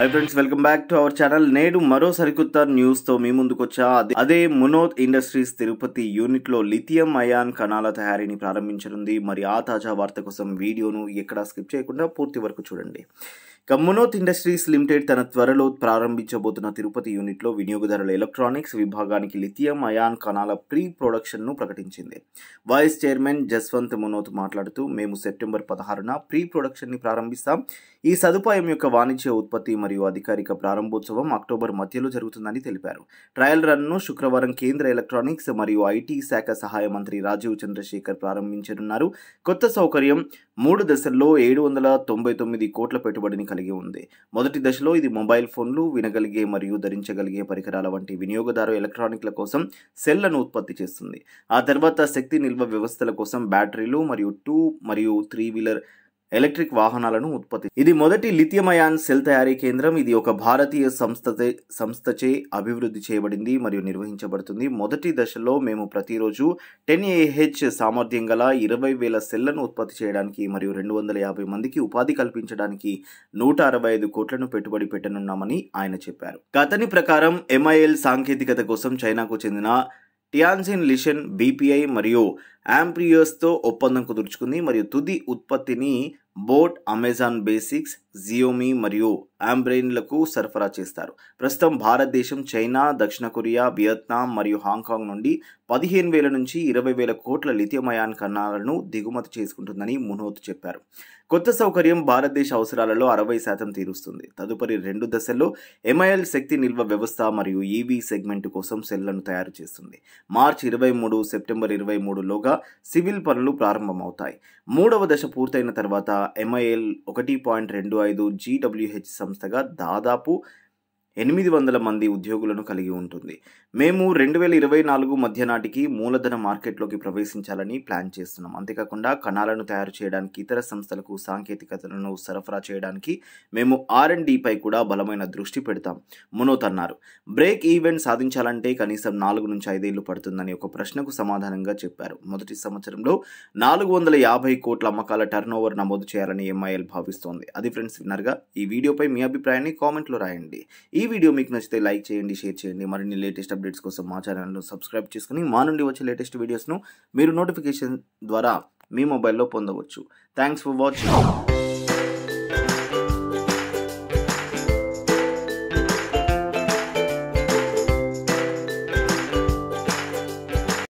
high friends welcome back to our channel నేడు మరో సరికొత్త న్యూస్ తో మీ ముందుకు వచ్చా అదే మునోత్ ఇండస్ట్రీస్ తిరుపతి యూనిట్ లో లిథియం అయాన్ కణాల తయారీని ప్రారంభించనుంది మరి ఆ తాజా వార్త కోసం వీడియోను ఎక్కడా స్కిప్ చేయకుండా పూర్తి వరకు చూడండి కమ్మునోత్ ఇండస్ట్రీస్ లిమిటెడ్ తన త్వరలో ప్రారంభించబోతున్న తిరుపతి యూనిట్లో వినియోగదారుల ఎలక్ట్రానిక్స్ విభాగానికి లిథియం అయాన్ కణాల ప్రీ ప్రొడక్షన్ను ప్రకటించింది వైస్ చైర్మన్ జస్వంత్ మునోత్ మాట్లాడుతూ మేము సెప్టెంబర్ పదహారున ప్రీ ప్రొడక్షన్ని ప్రారంభిస్తాం ఈ సదుపాయం యొక్క వాణిజ్య ఉత్పత్తి మరియు అధికారిక ప్రారంభోత్సవం అక్టోబర్ మధ్యలో జరుగుతుందని తెలిపారు ట్రయల్ రన్ను శుక్రవారం కేంద్ర ఎలక్ట్రానిక్స్ మరియు ఐటీ శాఖ సహాయ మంత్రి రాజీవ్ చంద్రశేఖర్ ప్రారంభించనున్నారు కొత్త సౌకర్యం మూడు దశల్లో ఏడు వందల తొంభై తొమ్మిది కోట్ల పెట్టుబడిని కలిగి ఉంది మొదటి దశలో ఇది మొబైల్ ఫోన్లు వినగలిగే మరియు ధరించగలిగే పరికరాల వంటి వినియోగదారు ఎలక్ట్రానిక్ల కోసం సెల్లను ఉత్పత్తి చేస్తుంది ఆ తర్వాత శక్తి నిల్వ వ్యవస్థల కోసం బ్యాటరీలు మరియు టూ మరియు త్రీ వీలర్ ఎలక్ట్రిక్ వాహనాలను ఉత్పత్తి ఇది మొదటి లిథియమయాన్ సెల్ తయారీ కేంద్రం ఇది ఒక భారతీయ సంస్థతే సంస్థచే అభివృద్ధి చేయబడింది మరియు నిర్వహించబడుతుంది మొదటి దశలో మేము ప్రతిరోజు టెన్ ఏహెచ్ సామర్థ్యం గల ఇరవై వేల సెల్లను ఉత్పత్తి చేయడానికి మరియు రెండు వందల యాభై మందికి ఉపాధి కల్పించడానికి నూట అరవై ఐదు కోట్లను పెట్టుబడి పెట్టనున్నామని ఆయన చెప్పారు గతని ప్రకారం ఎంఐఎల్ సాంకేతికత కోసం చైనాకు చెందిన టియాన్సిన్ లిషన్ బీపీఐ మరియు యాంప్రియోస్తో ఒప్పందం కుదుర్చుకుంది మరియు తుది ఉత్పత్తిని బోట్ అమెజాన్ బేసిక్స్ జియోమీ మరియు ఆంబ్రెయిన్లకు సరఫరా చేస్తారు ప్రస్తుతం భారతదేశం చైనా దక్షిణ కొరియా వియత్నాం మరియు హాంకాంగ్ నుండి పదిహేను వేల నుంచి ఇరవై వేల కోట్ల లిథియమయాన్ కణాలను దిగుమతి చేసుకుంటుందని మునోత్ చెప్పారు కొత్త సౌకర్యం భారతదేశ అవసరాలలో అరవై శాతం తీరుస్తుంది తదుపరి రెండు దశల్లో ఎంఐఎల్ శక్తి నిల్వ వ్యవస్థ మరియు ఈవీ సెగ్మెంట్ కోసం సెల్లను తయారు చేస్తుంది మార్చి ఇరవై మూడు సెప్టెంబర్ ఇరవై మూడులోగా అయ్యాక సివిల్ పనులు ప్రారంభమవుతాయి మూడవ దశ పూర్తయిన తర్వాత ఎంఐఎల్ ఒకటి పాయింట్ రెండు ఐదు జీడబ్ల్యూహెచ్ సంస్థగా దాదాపు ఎనిమిది వందల మంది ఉద్యోగులను కలిగి ఉంటుంది మేము రెండు వేల ఇరవై నాలుగు మధ్య నాటికి మూలధన మార్కెట్లోకి ప్రవేశించాలని ప్లాన్ చేస్తున్నాం అంతేకాకుండా కణాలను తయారు చేయడానికి ఇతర సంస్థలకు సాంకేతికతలను సరఫరా చేయడానికి మేము ఆర్ అండ్ డిపై కూడా బలమైన దృష్టి పెడతాం మునోత్ అన్నారు బ్రేక్ ఈవెంట్ సాధించాలంటే కనీసం నాలుగు నుంచి ఐదేళ్లు పడుతుందని ఒక ప్రశ్నకు సమాధానంగా చెప్పారు మొదటి సంవత్సరంలో నాలుగు వందల యాభై కోట్ల అమ్మకాల టర్న్ ఓవర్ నమోదు చేయాలని ఎంఐఎల్ భావిస్తోంది అది ఫ్రెండ్స్ విన్నారుగా ఈ వీడియోపై మీ అభిప్రాయాన్ని కామెంట్లో రాయండి ఈ వీడియో మీకు నచ్చితే లైక్ చేయండి షేర్ చేయండి మరిన్ని లేటెస్ట్ అప్డేట్స్ కోసం మా ఛానల్ను సబ్స్క్రైబ్ చేసుకుని మా నుండి వచ్చే లేటెస్ట్ వీడియోస్ను మీరు నోటిఫికేషన్ ద్వారా మీ మొబైల్లో పొందవచ్చు థ్యాంక్స్ ఫర్ వాచింగ్